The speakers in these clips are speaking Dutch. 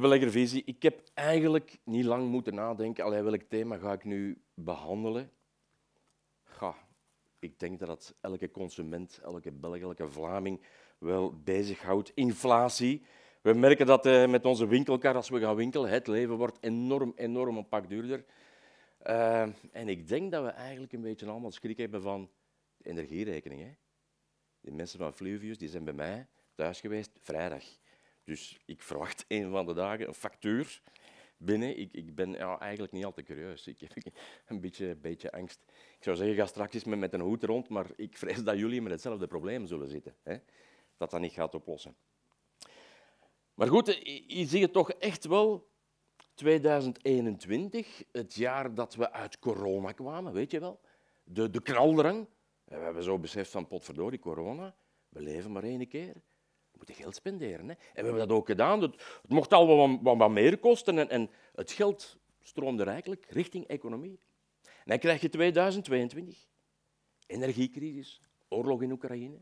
de beleggervisie. Ik heb eigenlijk niet lang moeten nadenken. Allee, welk thema ga ik nu behandelen? Ga. Ik denk dat dat elke consument, elke Belg, elke Vlaming wel bezighoudt. Inflatie. We merken dat eh, met onze winkelkar, als we gaan winkelen, het leven wordt enorm, enorm een pak duurder. Eh, en ik denk dat we eigenlijk een beetje allemaal schrik hebben van de energierekening. Hè? Die mensen van Fluvius die zijn bij mij thuis geweest vrijdag. Dus ik verwacht een van de dagen een factuur binnen. Ik, ik ben ja, eigenlijk niet al te curieus. Ik heb een beetje, beetje angst. Ik zou zeggen, ga straks eens met een hoed rond, maar ik vrees dat jullie met hetzelfde probleem zullen zitten. Hè? Dat dat niet gaat oplossen. Maar goed, je ziet toch echt wel 2021, het jaar dat we uit corona kwamen, weet je wel? De, de knaldrang. We hebben zo beseft van potverdorie, corona, we leven maar één keer moeten geld spenderen. Hè. En we hebben dat ook gedaan. Het, mocht al wat, wat, wat meer kosten en, en, het geld stroomde rijkelijk richting economie. En dan krijg je 2022. Energiecrisis, oorlog in Oekraïne.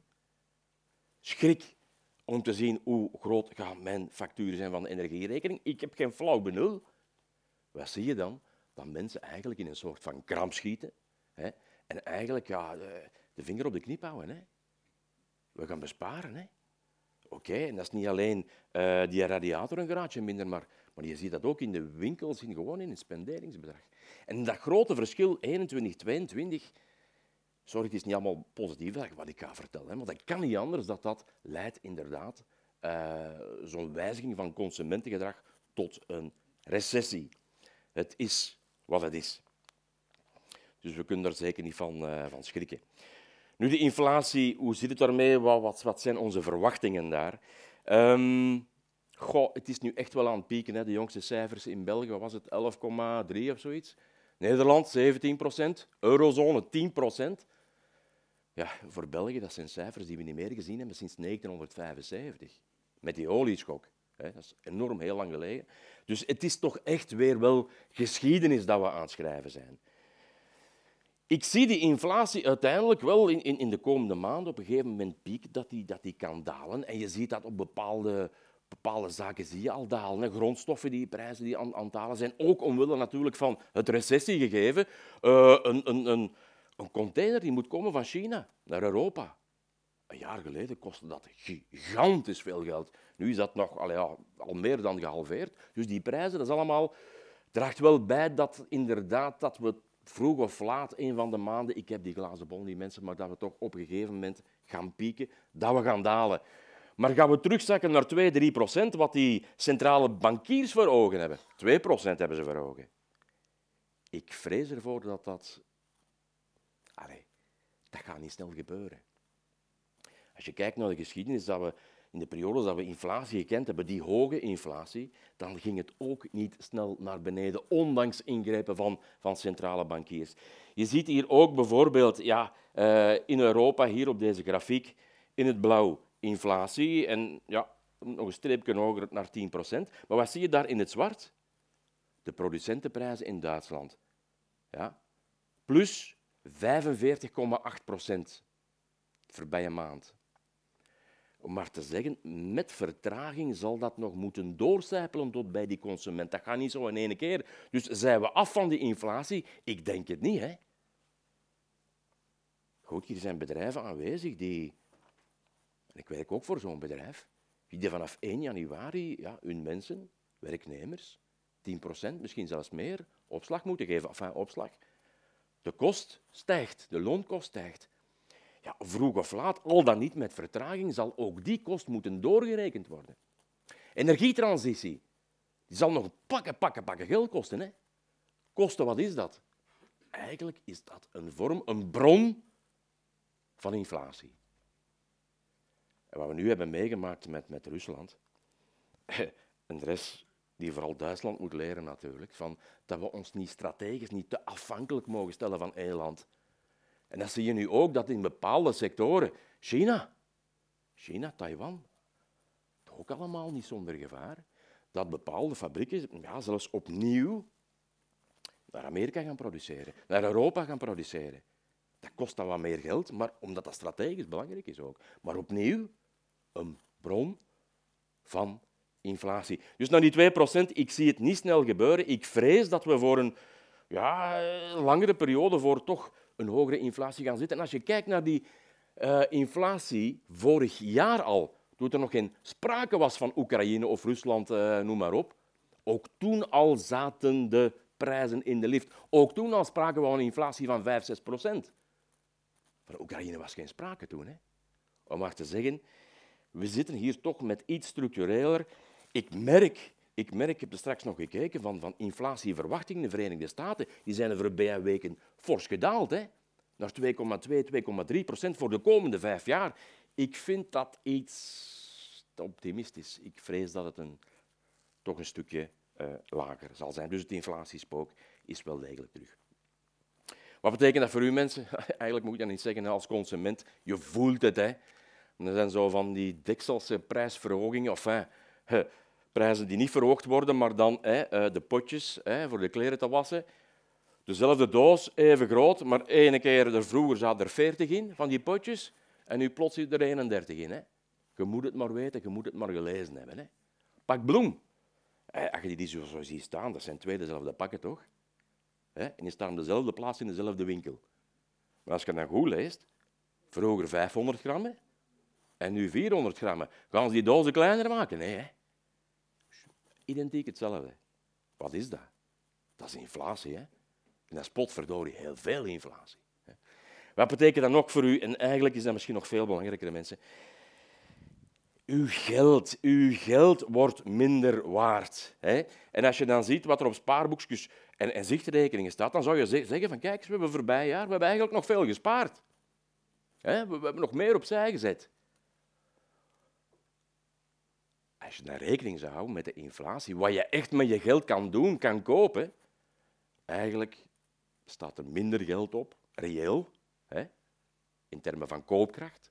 Schrik om te zien hoe groot gaan mijn facturen zijn van de energierekening. Ik heb geen flauw benul. Wat zie je dan? Dat mensen eigenlijk in een soort van kramp schieten. Hè, en eigenlijk ja, de, de vinger op de knip houden. Hè. We gaan besparen. Hè. Oké, en dat is niet alleen uh, die radiator een graadje minder, maar, maar je ziet dat ook in de winkels, in, gewoon in het spenderingsbedrag. En dat grote verschil, 21, 22, sorry, het is niet allemaal positief wat ik ga vertellen, want dat kan niet anders dat dat leidt inderdaad eh, zo'n wijziging van consumentengedrag tot een recessie. Het is wat het is. Dus we kunnen daar zeker niet van, eh, van schrikken. Nu, de inflatie, hoe zit het daarmee? Wat, wat, zijn onze verwachtingen daar? Ehm, goh, het is nu echt wel aan het pieken. Hè. De jongste cijfers in België was het 11,3 of zoiets. Nederland 17 procent, eurozone 10 procent. Ja, voor België, dat zijn cijfers die we niet meer gezien hebben sinds 1975. Met die olieschok. Hè. Dat is enorm heel lang geleden. Dus het is toch echt weer wel geschiedenis dat we aan het schrijven zijn ik zie die inflatie uiteindelijk wel in, in, in, de komende maanden op een gegeven moment piek dat die, dat die kan dalen. En je ziet dat op bepaalde, bepaalde zaken zie je al dalen. Hè. Grondstoffen, die prijzen die aan, aan het dalen zijn. Ook omwille natuurlijk van het recessiegegeven. Uh, eh, een, een, een, een container die moet komen van China naar Europa. Een jaar geleden kostte dat gigantisch veel geld. Nu is dat nog al, ja, al meer dan gehalveerd. Dus die prijzen, dat is allemaal, draagt wel bij dat inderdaad dat we vroeg of laat, een van de maanden, ik heb die glazen bol die mensen, maar dat we toch op een gegeven moment gaan pieken, dat we gaan dalen. Maar gaan we terugzakken naar 2, 3 procent, wat die centrale bankiers voor ogen hebben? 2 procent hebben ze voor ogen. Ik vrees ervoor dat dat... Allee, dat gaat niet snel gebeuren. Als je kijkt naar de geschiedenis, dat we in de periode dat we inflatie gekend hebben, die hoge inflatie, dan ging het ook niet snel naar beneden, ondanks ingrijpen van, van centrale bankiers. Je ziet hier ook bijvoorbeeld ja, eh, in Europa, hier op deze grafiek, in het blauw inflatie. En ja, nog een streepje hoger naar 10 procent. Maar wat zie je daar in het zwart? De producentenprijzen in Duitsland. Ja, plus 45,8 procent. Voorbije maand maar te zeggen, met vertraging zal dat nog moeten doorcijpelen tot bij die consument. Dat gaat niet zo in één keer. Dus zijn we af van die inflatie? Ik denk het niet. Hè? Goed, hier zijn bedrijven aanwezig die... En ik werk ook voor zo'n bedrijf. Die vanaf 1 januari ja, hun mensen, werknemers, 10%, misschien zelfs meer, opslag moeten geven. Enfin, opslag. De kost stijgt, de loonkost stijgt. Ja, vroeg of laat, al dan niet met vertraging, zal ook die kost moeten doorgerekend worden. Energietransitie die zal nog pakken, pakken, pakken geld kosten. Hè? Kosten, wat is dat? Eigenlijk is dat een vorm, een bron van inflatie. En wat we nu hebben meegemaakt met, met Rusland, een die vooral Duitsland moet leren natuurlijk, van dat we ons niet strategisch niet te afhankelijk mogen stellen van één land. En dat zie je nu ook dat in bepaalde sectoren, China, China, Taiwan, ook allemaal niet zonder gevaar, dat bepaalde fabrieken ja, zelfs opnieuw naar Amerika gaan produceren, naar Europa gaan produceren. Dat kost dan wat meer geld, maar omdat dat strategisch belangrijk is ook. Maar opnieuw een bron van inflatie. Dus naar die 2%, ik zie het niet snel gebeuren. Ik vrees dat we voor een ja, eh, langere periode voor toch een hogere inflatie gaan zitten. En als je kijkt naar die eh, inflatie vorig jaar al, toen er nog geen sprake was van Oekraïne of Rusland, eh, noem maar op, ook toen al zaten de prijzen in de lift. Ook toen al spraken we van een inflatie van 5, 6 procent. Van Oekraïne was geen sprake toen. Hè? Om maar te zeggen, we zitten hier toch met iets structureler. Ik merk ik merk, ik heb er straks nog gekeken, van, van inflatieverwachtingen in de Verenigde Staten, die zijn de voorbije weken fors gedaald. Hè? Naar 2,2, 2,3 procent voor de komende vijf jaar. Ik vind dat iets optimistisch. Ik vrees dat het een, toch een stukje eh, lager zal zijn. Dus het inflatiespook is wel degelijk terug. Wat betekent dat voor u mensen? Eigenlijk moet ik dat niet zeggen als consument. Je voelt het, hè. er zijn zo van die dekselse prijsverhogingen, of hè, Prijzen die niet verhoogd worden, maar dan hè, eh, de potjes hè, voor de kleren te wassen. Dezelfde doos, even groot, maar ene keer er vroeger zaten er 40 in van die potjes en nu plots zit er 31 in. Hè. Je moet het maar weten, je moet het maar gelezen hebben. Hè. Pak bloem. Eh, als je die zo ziet staan, dat zijn twee dezelfde pakken, toch? En die staan op dezelfde plaats in dezelfde winkel. Maar als je dat nou goed leest, vroeger 500 gram en nu 400 gram, gaan ze die dozen kleiner maken? hè? identiek hetzelfde. Wat is dat? Dat is inflatie, hè? En dat is potverdorie heel veel inflatie. Wat betekent dat nog voor u? En eigenlijk is dat misschien nog veel belangrijker, mensen. Uw geld, uw geld wordt minder waard. Hè? En als je dan ziet wat er op spaarboekjes en, en zichtrekeningen staat, dan zou je zeggen van kijk, we hebben voorbij jaar we hebben eigenlijk nog veel gespaard. Hè? we hebben nog meer opzij gezet. als je dan rekening zou houden met de inflatie, wat je echt met je geld kan doen, kan kopen, eigenlijk staat er minder geld op, reëel, hè? in termen van koopkracht,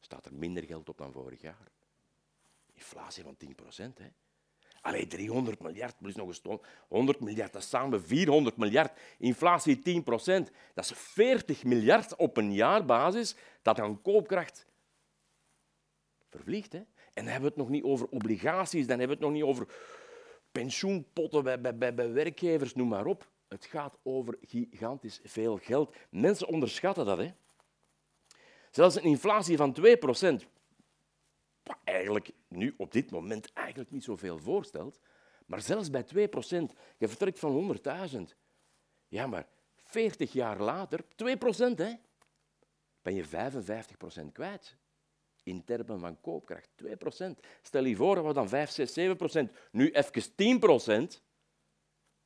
staat er minder geld op dan vorig jaar. Inflatie van 10 procent. Allee, 300 miljard plus nog eens 100 miljard, dat samen 400 miljard. Inflatie 10 procent, dat is 40 miljard op een jaarbasis dat aan koopkracht vervliegt. Hè? En dan hebben we het nog niet over obligaties, dan hebben we het nog niet over pensioenpotten bij, bij, bij werkgevers, noem maar op. Het gaat over gigantisch veel geld. Mensen onderschatten dat. Hè? Zelfs een inflatie van 2 procent, wat eigenlijk nu op dit moment eigenlijk niet zoveel voorstelt, maar zelfs bij 2 procent, je vertrekt van 100.000. Ja, maar 40 jaar later, 2 procent, hè, ben je 55 procent kwijt in termen van koopkracht. 2 Stel je voor we dan 5, 6, 7 procent, nu even 10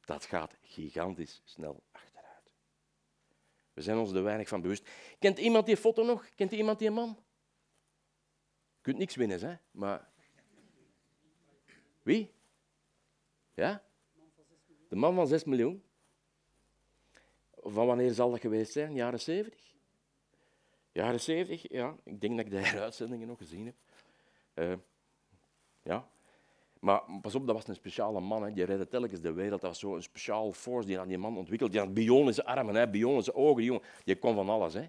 Dat gaat gigantisch snel achteruit. We zijn ons er weinig van bewust. Kent iemand die foto nog? Kent iemand die man? Je kunt niks winnen, hè? Maar... Wie? Ja? De man van 6 miljoen. Van wanneer zal dat geweest zijn? Jaren 70? Jaren 70, ja. Ik denk dat ik de heruitzendingen nog gezien heb. Eh, ja. Maar pas op, dat was een speciale man. Hè. Die redde telkens de wereld. Dat was zo'n speciaal force die aan die man ontwikkeld. Die had bionische armen, hè, bionische ogen. jong. Die kon van alles. Hè.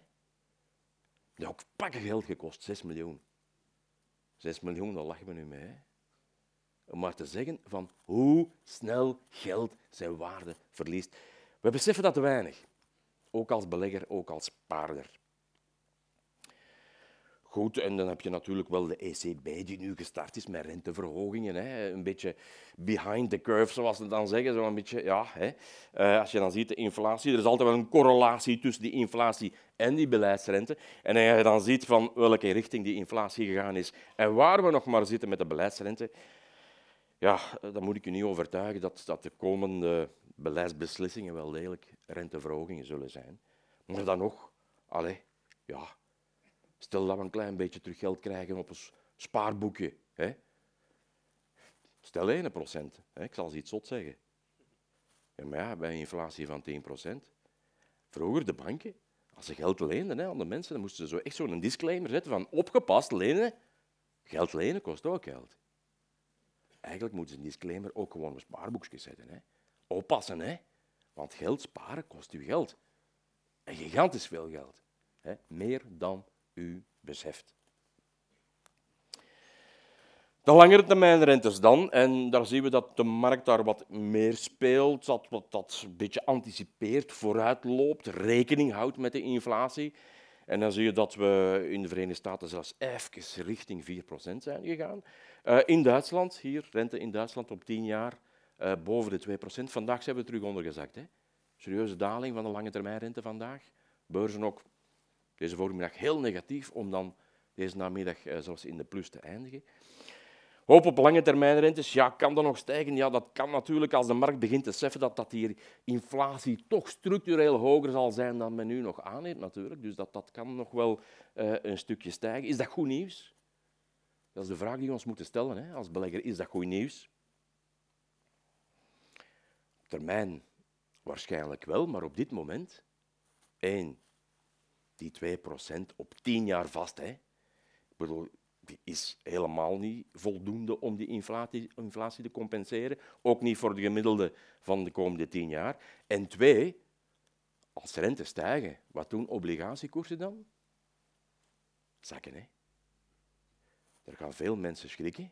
Dat had ook pakken geld gekost, 6 miljoen. 6 miljoen, daar lachen we nu mee. Hè. Om maar te zeggen van hoe snel geld zijn waarde verliest. We beseffen dat te weinig. Ook als belegger, ook als paarder. Goed, en dan heb je natuurlijk wel de ECB die nu gestart is met renteverhogingen. Hè. Een beetje behind the curve, zoals ze dan zeggen. Zo een beetje, ja, hè. Eh, als je dan ziet de inflatie, er is altijd wel een correlatie tussen die inflatie en die beleidsrente. En als je dan ziet van welke richting die inflatie gegaan is en waar we nog maar zitten met de beleidsrente, ja, dan moet ik je niet overtuigen dat, dat de komende beleidsbeslissingen wel degelijk renteverhogingen zullen zijn. Maar dan nog, allez, ja, Stel dat we een klein beetje terug geld krijgen op ons spaarboekje. Hè? Stel 1%. Hè? Ik zal ze iets zot zeggen. Ja, maar ja, bij een inflatie van 10%. Vroeger de banken, als ze geld leenden hè, aan de mensen, dan moesten ze zo echt zo'n disclaimer zetten van opgepast lenen. Geld lenen kost ook geld. Eigenlijk moeten ze een disclaimer ook gewoon op een spaarboekje zetten. Hè? Oppassen, hè? want geld sparen kost u geld. En gigantisch veel geld. Hè? Meer dan beseft. De langere termijnrentes dan, en daar zien we dat de markt daar wat meer speelt, dat, wat, dat een beetje anticipeert, vooruit loopt, rekening houdt met de inflatie. En dan zie je dat we in de Verenigde Staten zelfs even richting 4% zijn gegaan. Eh, in Duitsland, hier, rente in Duitsland op 10 jaar eh, boven de 2%. Vandaag zijn we terug ondergezakt. Hè? Serieuze daling van de lange rente vandaag. Beurzen ook deze voormiddag heel negatief, om dan deze namiddag eh, zelfs in de plus te eindigen. Hoop op lange termijn ja, kan dat nog stijgen? Ja, dat kan natuurlijk als de markt begint te seffen dat, dat hier inflatie toch structureel hoger zal zijn dan men nu nog aanneemt natuurlijk. Dus dat, dat kan nog wel eh, een stukje stijgen. Is dat goed nieuws? Dat is de vraag die we ons moeten stellen hè, als belegger. Is dat goed nieuws? Op termijn waarschijnlijk wel, maar op dit moment, één, die 2% op 10 jaar vast. Hè. Ik bedoel, die is helemaal niet voldoende om die inflatie, inflatie te compenseren. Ook niet voor de gemiddelde van de komende 10 jaar. En twee, als rente stijgen, wat doen obligatiekoersen dan? Zakken, hè. Er gaan veel mensen schrikken.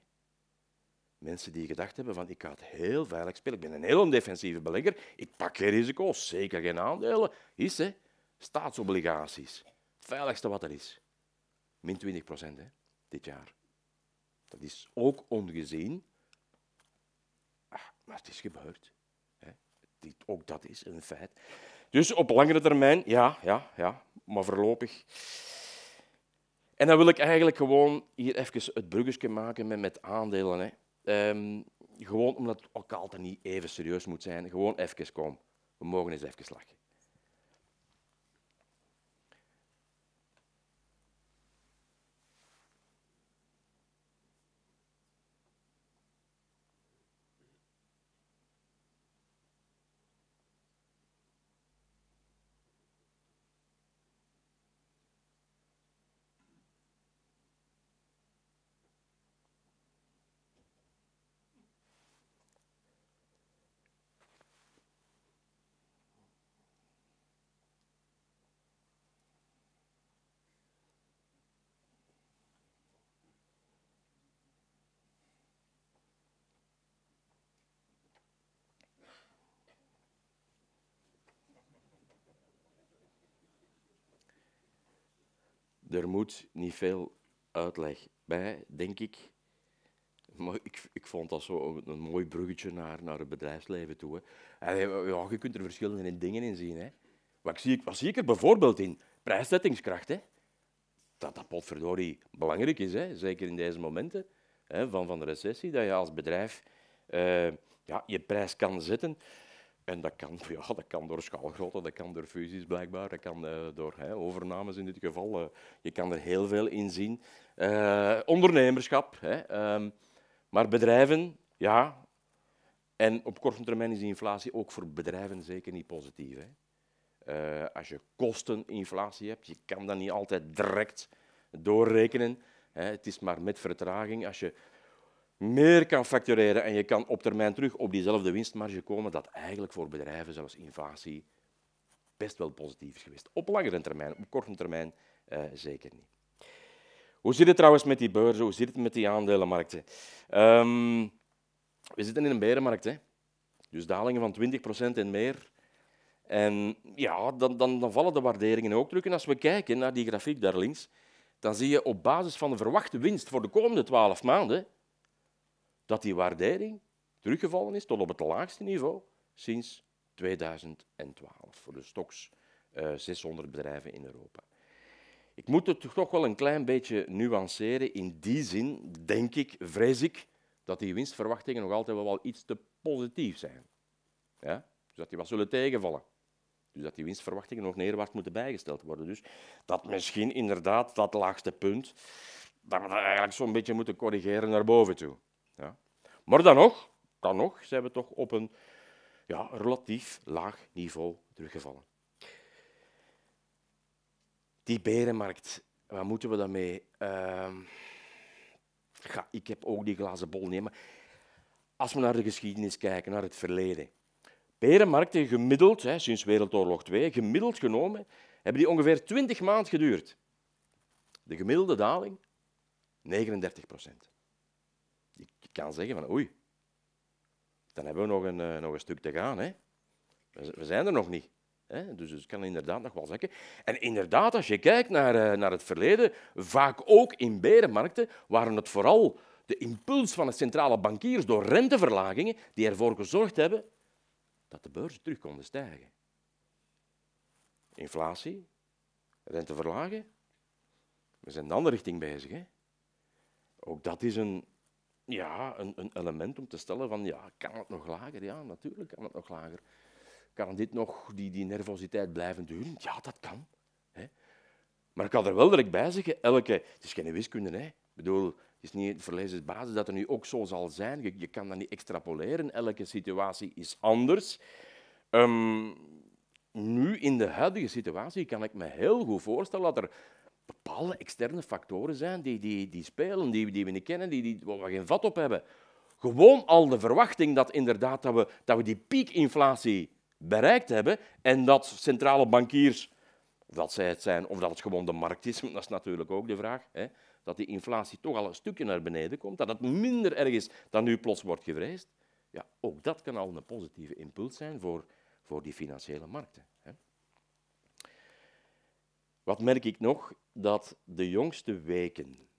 Mensen die gedacht hebben van ik ga het heel veilig spelen. Ik ben een heel defensieve belegger. Ik pak geen risico's, zeker geen aandelen. Is, hè. Staatsobligaties. Het veiligste wat er is. Min 20 procent hè, dit jaar. Dat is ook ongezien. Ah, maar het is gebeurd. Hè. Ook dat is een feit. Dus op langere termijn, ja, ja, ja, maar voorlopig. En dan wil ik eigenlijk gewoon hier even het bruggetje maken met, aandelen. Hè. Ehm, gewoon omdat het ook altijd niet even serieus moet zijn. Gewoon even komen. We mogen eens even lachen. Er moet niet veel uitleg bij, denk ik. Maar ik, ik vond dat zo een, mooi bruggetje naar, naar het bedrijfsleven toe. Hè. Ja, je kunt er verschillende dingen in zien. Hè. Wat, zie ik, wat zie ik er bijvoorbeeld in? Prijszettingskracht. Hè. Dat dat potverdorie belangrijk is, hè. zeker in deze momenten hè, van, van de recessie, dat je als bedrijf eh, ja, je prijs kan zetten. En dat kan, ja, dat kan door schaalgrootte, dat kan door fusies blijkbaar, dat kan eh, door overnames in dit geval. Eh, je kan er heel veel in zien. Eh, ondernemerschap, hè, ehm, maar bedrijven, ja. En op korte termijn is inflatie ook voor bedrijven zeker niet positief. Hè. als je kosteninflatie hebt, je kan dat niet altijd direct doorrekenen. Hè. Het is maar met vertraging. Als je meer kan factureren en je kan op termijn terug op diezelfde winstmarge komen, dat eigenlijk voor bedrijven zoals invasie best wel positief is geweest. Op langere termijn, op korte termijn eh, zeker niet. Hoe zit het trouwens met die beurzen? Hoe zit het met die aandelenmarkten? Ehm, we zitten in een berenmarkt, hè? dus dalingen van 20% en meer. En ja, dan, dan, dan vallen de waarderingen ook terug. En als we kijken naar die grafiek daar links, dan zie je op basis van de verwachte winst voor de komende 12 maanden dat die waardering teruggevallen is tot op het laagste niveau sinds 2012 voor de stoks 600 eh, bedrijven in Europa. Ik moet het toch wel een klein beetje nuanceren. In die zin denk ik, vrees ik, dat die winstverwachtingen nog altijd wel iets te positief zijn. Ja? Dus dat die wat zullen tegenvallen. Dus dat die winstverwachtingen nog neerwaarts moeten bijgesteld worden. Dus dat misschien inderdaad dat laagste punt, dat we dat eigenlijk zo'n beetje moeten corrigeren naar boven toe. Maar dan nog, dan nog zijn we toch op een ja, relatief laag niveau teruggevallen. Die berenmarkt, wat moeten we daarmee? Uh, ehm, ik heb ook die glazen bol nemen. Als we naar de geschiedenis kijken, naar het verleden. Berenmarkten gemiddeld, hè, sinds Wereldoorlog II, gemiddeld genomen, hebben die ongeveer 20 maanden geduurd. De gemiddelde daling, 39 procent kan zeggen van oei, dan hebben we nog een, eh, nog een stuk te gaan. Hè? We, zijn er nog niet. Hè? Dus het kan inderdaad nog wel zeggen. En inderdaad, als je kijkt naar, eh, naar het verleden, vaak ook in berenmarkten waren het vooral de impuls van de centrale bankiers door renteverlagingen die ervoor gezorgd hebben dat de beurzen terug konden stijgen. Inflatie, rente We zijn in de andere richting bezig. Hè? Ook dat is een, ja, een, een, element om te stellen van, ja, kan het nog lager? Ja, natuurlijk kan het nog lager. Kan dit nog, die, die nervositeit blijven duren? Ja, dat kan. Hè? Maar ik kan er wel direct bij zeggen, elke, het is geen wiskunde, hè. Ik bedoel, het is niet het basis dat er nu ook zo zal zijn. Je, je kan dat niet extrapoleren. Elke situatie is anders. Ehm, nu, in de huidige situatie, kan ik me heel goed voorstellen dat er bepaalde externe factoren zijn die, die, die spelen, die, die we niet kennen, die, die, waar we geen vat op hebben. Gewoon al de verwachting dat, inderdaad, dat, we, dat we die piekinflatie bereikt hebben en dat centrale bankiers, of dat zij het zijn of dat het gewoon de markt is, dat is natuurlijk ook de vraag, hè, dat die inflatie toch al een stukje naar beneden komt, dat het minder erg is dan nu plots wordt gevreesd. Ja, ook dat kan al een positieve impuls zijn voor, voor die financiële markten. Hè. Wat merk ik nog? Dat de jongste weken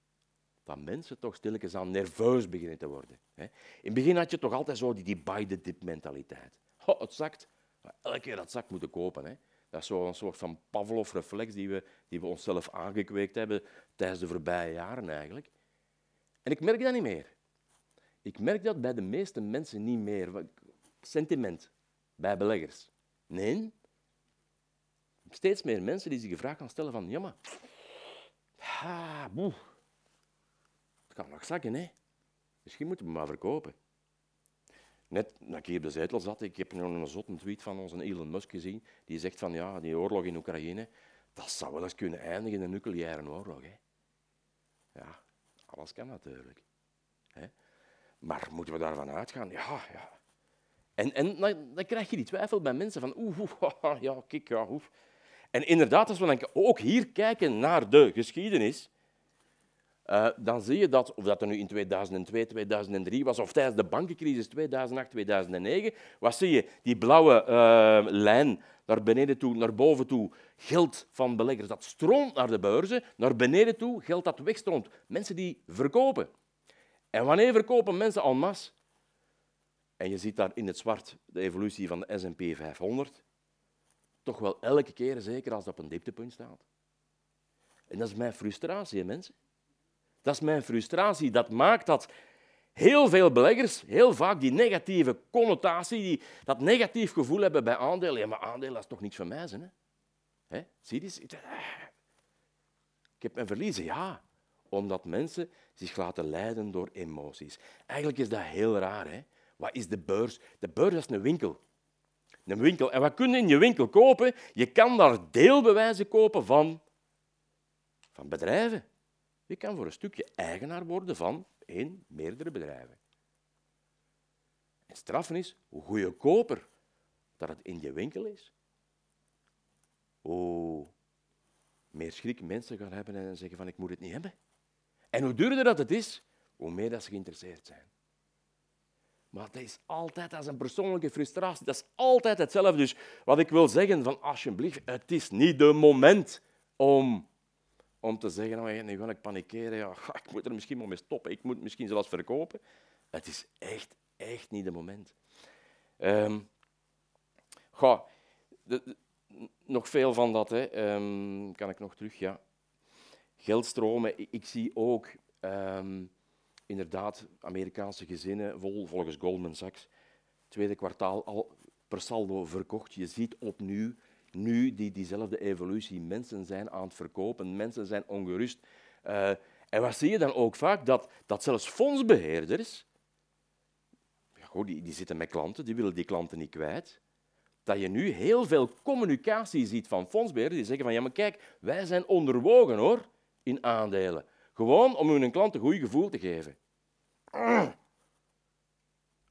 van mensen toch stilletjes aan nerveus beginnen te worden. In het begin had je toch altijd zo die, buy the dip mentaliteit. het zakt. Elke keer dat zak moeten kopen. Hè. Dat is zo'n soort van Pavlov-reflex die we, die we onszelf aangekweekt hebben tijdens de voorbije jaren eigenlijk. En ik merk dat niet meer. Ik merk dat bij de meeste mensen niet meer. Sentiment bij beleggers. Nee, steeds meer mensen die zich de vraag gaan stellen van ja, maar... Het kan nog zakken, hè. Misschien moeten we maar verkopen. Net dat ik hier op de zetel zat, ik heb nog een zotte tweet van onze Elon Musk gezien, die zegt van ja, die oorlog in Oekraïne, dat zou wel eens kunnen eindigen in een nucleaire oorlog. Hè. Ja, alles kan natuurlijk. Hè. Maar moeten we daarvan uitgaan? Ja, ja. En, en dan, krijg je die twijfel bij mensen van oeh, ja, kijk, ja, hoef. En inderdaad, als we dan ook hier kijken naar de geschiedenis, eh, dan zie je dat, of dat er nu in 2002, 2003 was, of tijdens de bankencrisis 2008, 2009, wat zie je? Die blauwe eh, lijn naar beneden toe, naar boven toe, geld van beleggers dat stroomt naar de beurzen, naar beneden toe, geld dat wegstroomt. Mensen die verkopen. En wanneer verkopen mensen en masse? En je ziet daar in het zwart de evolutie van de S&P 500 toch wel elke keer, zeker als dat op een dieptepunt staat. En dat is mijn frustratie, mensen. Dat is mijn frustratie. Dat maakt dat heel veel beleggers heel vaak die negatieve connotatie, die, dat negatief gevoel hebben bij aandelen. Ja, maar aandelen dat is toch niks van mij, zijn, hè? hè? Zie je dit? Eh. Ik heb mijn verliezen, ja. Omdat mensen zich laten leiden door emoties. Eigenlijk is dat heel raar, hè? Wat is de beurs? De beurs is een winkel. Een winkel. En wat kun je in je winkel kopen? Je kan daar deelbewijzen kopen van, van bedrijven. Je kan voor een stukje eigenaar worden van één, meerdere bedrijven. En straffen is hoe koper dat het in je winkel is. Oh, meer schrik mensen gaan hebben en zeggen van ik moet het niet hebben. En hoe duurder dat het is, hoe meer dat ze geïnteresseerd zijn. Maar dat is altijd als een persoonlijke frustratie. Dat is altijd hetzelfde. Dus wat ik wil zeggen, van alsjeblieft, het is niet de moment om, om te zeggen, oh, nu ga ik panikeren, ja, ik moet er misschien wel mee stoppen, ik moet misschien zelfs verkopen. Het is echt, echt niet de moment. Um, nog veel van dat, hè. Ehm, kan ik nog terug? Ja. Geldstromen, ik, zie ook... Ehm, inderdaad Amerikaanse gezinnen vol, volgens Goldman Sachs, tweede kwartaal al per saldo verkocht. Je ziet opnieuw nu die, diezelfde evolutie. Mensen zijn aan het verkopen, mensen zijn ongerust. Eh, en wat zie je dan ook vaak? Dat, dat zelfs fondsbeheerders, ja, die, die zitten met klanten, die willen die klanten niet kwijt, dat je nu heel veel communicatie ziet van fondsbeheerders die zeggen van ja, maar kijk, wij zijn onderwogen hoor, in aandelen. Gewoon om hun klant een goed gevoel te geven.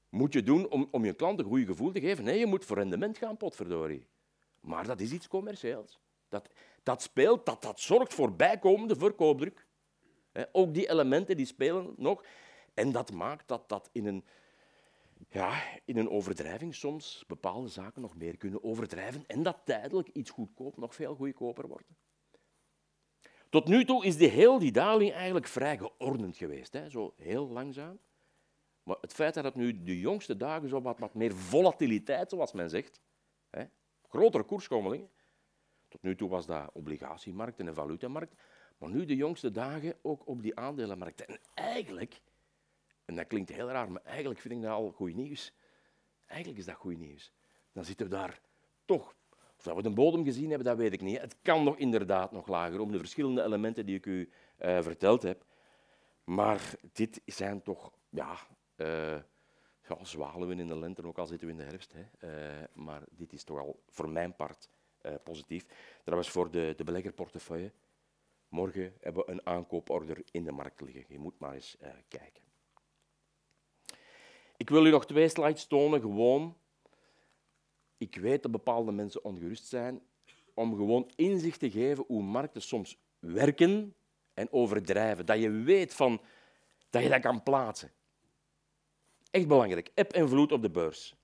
Moet je doen om, om je klant een goed gevoel te geven? Nee, je moet voor rendement gaan, potverdorie. Maar dat is iets commercieels. Dat, dat speelt, dat, dat zorgt voor bijkomende verkoopdruk. ook die elementen die spelen nog. En dat maakt dat, dat in, een, ja, in een overdrijving soms bepaalde zaken nog meer kunnen overdrijven en dat tijdelijk iets goedkoop nog veel goedkoper wordt. Tot nu toe is die heel die daling eigenlijk vrij geordend geweest, hè? zo heel langzaam. Maar het feit dat het nu de jongste dagen zo wat, wat meer volatiliteit, zoals men zegt, hè? grotere koersschommelingen. Tot nu toe was dat obligatiemarkt en de valutamarkt. Maar nu de jongste dagen ook op die aandelenmarkten. En eigenlijk, en dat klinkt heel raar, maar eigenlijk vind ik dat al goed nieuws. Eigenlijk is dat goed nieuws. Dan zitten we daar toch of dat we de bodem gezien hebben, dat weet ik niet. Het kan nog inderdaad nog lager, om de verschillende elementen die ik u eh, verteld heb. Maar dit zijn toch, ja, uh, zwalen we in de lente, ook al zitten we in de herfst. Hè. Eh, maar dit is toch al voor mijn part uh, positief. was voor de, de beleggerportefeuille. Morgen hebben we een aankooporder in de markt liggen. Je moet maar eens kijken. Ik wil u nog twee slides tonen, gewoon ik weet dat bepaalde mensen ongerust zijn, om gewoon inzicht te geven hoe markten soms werken en overdrijven. Dat je weet van, dat je dat kan plaatsen. Echt belangrijk. App en vloed op de beurs.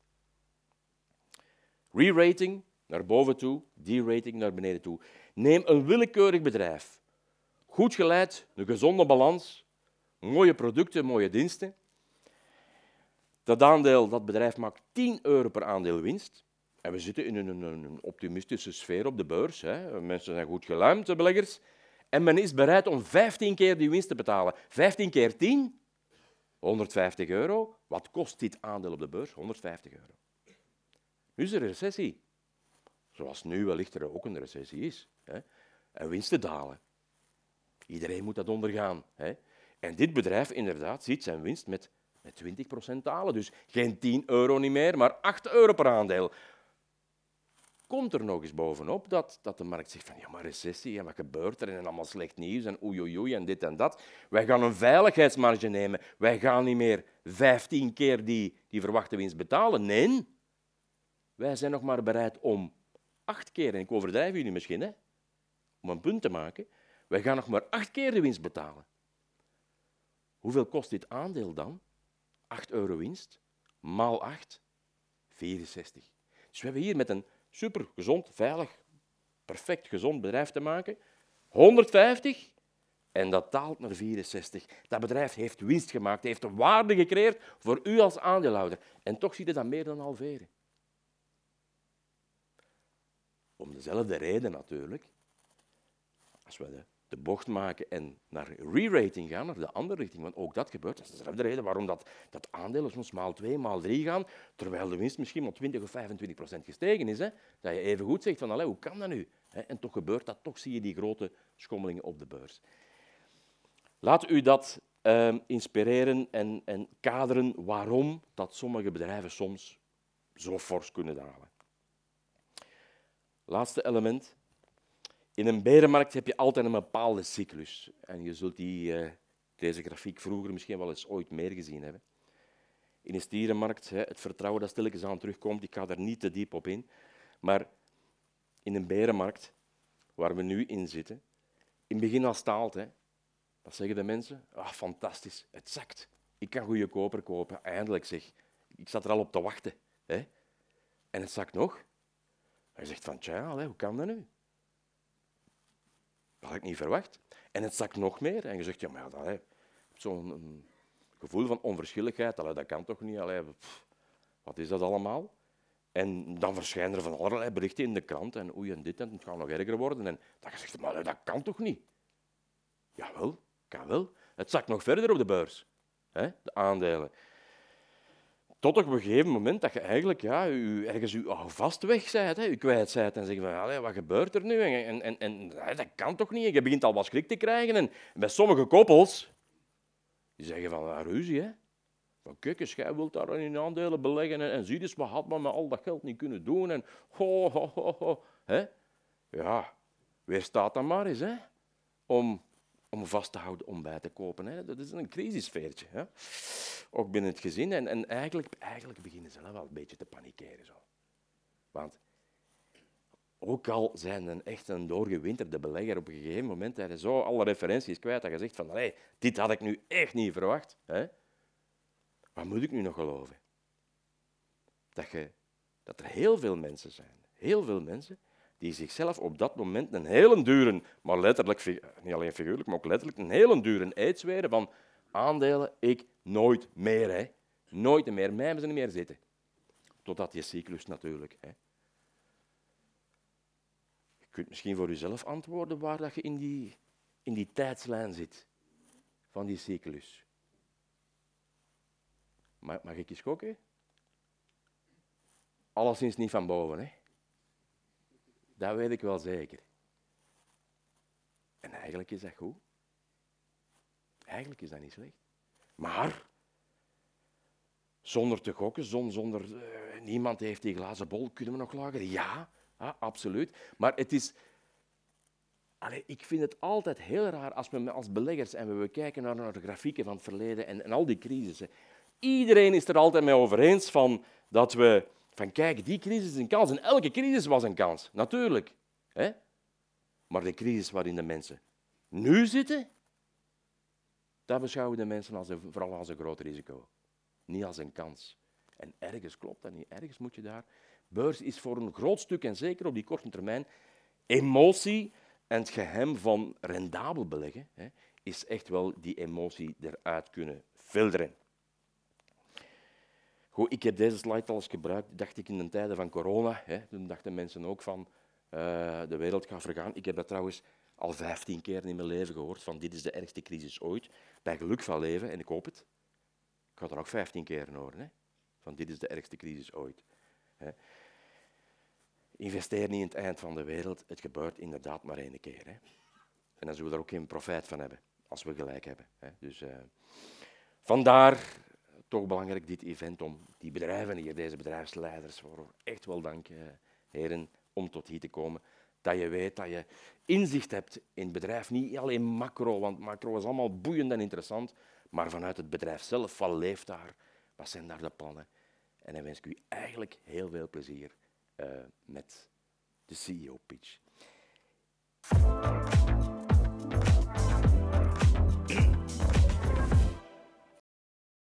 Re-rating naar boven toe, derating rating naar beneden toe. Neem een willekeurig bedrijf. Goed geleid, een gezonde balans, mooie producten, mooie diensten. Dat aandeel, dat bedrijf maakt 10 euro per aandeel winst. En we zitten in een, optimistische sfeer op de beurs. Hè. Mensen zijn goed geluimd, de beleggers. En men is bereid om 15 keer die winst te betalen. 15 keer 10, 150 euro. Wat kost dit aandeel op de beurs? 150 euro. Nu is er een recessie. Zoals nu wellicht er ook een recessie is. Hè. En winsten dalen. Iedereen moet dat ondergaan. Hè. En dit bedrijf inderdaad ziet zijn winst met, met 20% dalen. Dus geen 10 euro niet meer, maar 8 euro per aandeel komt er nog eens bovenop dat, dat de markt zegt van ja, maar recessie en wat gebeurt er en allemaal slecht nieuws en oei, en dit en dat. Wij gaan een veiligheidsmarge nemen. Wij gaan niet meer 15 keer die, die verwachte winst betalen. Nee, wij zijn nog maar bereid om acht keer, en ik overdrijf jullie misschien, hè, om een punt te maken, wij gaan nog maar acht keer de winst betalen. Hoeveel kost dit aandeel dan? 8 euro winst, maal 8, 64. Dus we hebben hier met een super gezond, veilig, perfect gezond bedrijf te maken. 150 en dat daalt naar 64. Dat bedrijf heeft winst gemaakt, heeft waarde gecreëerd voor u als aandeelhouder. En toch ziet het dat meer dan halveren. Om dezelfde reden natuurlijk. Als we de de bocht maken en naar re-rating gaan, naar de andere richting. Want ook dat gebeurt. Dat is de reden waarom dat, dat aandelen soms maal 2, maal 3 gaan, terwijl de winst misschien maar 20 of 25 procent gestegen is. Hè? Dat je even goed zegt van, allez, hoe kan dat nu? En toch gebeurt dat, toch zie je die grote schommelingen op de beurs. Laat u dat ehm, inspireren en, en kaderen waarom dat sommige bedrijven soms zo fors kunnen dalen. Laatste element, in een berenmarkt heb je altijd een bepaalde cyclus. En je zult die, eh, deze grafiek vroeger misschien wel eens ooit meer gezien hebben. In een stierenmarkt, het vertrouwen dat stilletjes aan terugkomt, ik ga daar niet te diep op in. Maar in een berenmarkt, waar we nu in zitten, in het begin al staalt, hè, wat zeggen de mensen? Ah, fantastisch, het zakt. Ik kan goede koper kopen, eindelijk zeg. Ik zat er al op te wachten. Hè. En het zakt nog. Hij zegt van, tja, hoe kan dat nu? Dat had ik niet verwacht. En het zakt nog meer. En je zegt, ja, maar dat, zo'n gevoel van onverschilligheid, dat kan toch niet? Allee, wat is dat allemaal? En dan verschijnen er van allerlei berichten in de krant en oei en dit en het gaat nog erger worden. En dan je zegt, maar dat kan toch niet? Jawel, kan wel. Het zakt nog verder op de beurs, hè, de aandelen. Tot op een gegeven moment dat je eigenlijk ja, ergens je vast weg bent, hè, je kwijt bent en zegt van, wat gebeurt er nu? En, en, en dat kan toch niet? Je begint al wat schrik te krijgen. En bij sommige koppels, die zeggen van, ah, ruzie, hè? Van kijk eens, jij wilt daar in aandelen beleggen en, en zie dus, wat had maar met al dat geld niet kunnen doen. En ho, ho, ho, ho. Hè? Ja, weer staat dan maar eens, hè? Om om vast te houden om bij te kopen. Hè. Dat is een crisisfeertje, Hè. Ook binnen het gezin. En, en eigenlijk, eigenlijk beginnen ze wel een beetje te panikeren. Zo. Want ook al zijn een echt een doorgewinterde belegger op een gegeven moment, hij zo alle referenties kwijt dat je zegt van, hey, dit had ik nu echt niet verwacht. Hè. Wat moet ik nu nog geloven? Dat, je, dat er heel veel mensen zijn, heel veel mensen, die zichzelf op dat moment een hele dure, maar letterlijk, niet alleen figuurlijk, maar ook letterlijk, een hele dure eid zweren van aandelen, ik nooit meer, hè. Nooit meer, mij hebben ze niet meer zitten. Totdat die cyclus natuurlijk. Hè. Je kunt misschien voor jezelf antwoorden waar dat je in die, in die tijdslijn zit van die cyclus. Mag, mag ik eens koken? Alleszins niet van boven, hè. Dat weet ik wel zeker. En eigenlijk is dat goed. Eigenlijk is dat niet slecht. Maar zonder te gokken, zonder, eh, niemand heeft die glazen bol, kunnen we nog lager? Ja, ah, absoluut. Maar het is. ik vind het altijd heel raar als we als beleggers en we kijken naar, de grafieken van het verleden en, en al die crisissen. Iedereen is er altijd mee over eens van dat we van kijk, die crisis is een kans. En elke crisis was een kans, natuurlijk. Hè? Maar de crisis waarin de mensen nu zitten, dat beschouwen de mensen als een, vooral als een groot risico. Niet als een kans. En ergens klopt dat niet. Ergens moet je daar. Beurs is voor een groot stuk, en zeker op die korte termijn, emotie en het geheim van rendabel beleggen. Hè, is echt wel die emotie eruit kunnen filteren. Goed, ik heb deze slide al eens gebruikt, dacht ik in de tijden van corona. Hè. Toen dachten mensen ook van eh, de wereld gaat vergaan. Ik heb dat trouwens al vijftien keer in mijn leven gehoord, van dit is de ergste crisis ooit. Bij geluk van leven, en ik hoop het, ik ga er ook vijftien keer horen, hè, van dit is de ergste crisis ooit. Hè. Investeer niet in het eind van de wereld, het gebeurt inderdaad maar één keer. Hè. En dan zullen we er ook geen profijt van hebben, als we gelijk hebben. Hè. Dus, eh, vandaar toch belangrijk, dit event, om die bedrijven hier, deze bedrijfsleiders, voor echt wel dank, eh, heren, om tot hier te komen. Dat je weet dat je inzicht hebt in het bedrijf. Niet alleen macro, want macro is allemaal boeiend en interessant, maar vanuit het bedrijf zelf, wat leeft daar, wat zijn daar de plannen. En dan wens ik u eigenlijk heel veel plezier eh, met de CEO-pitch.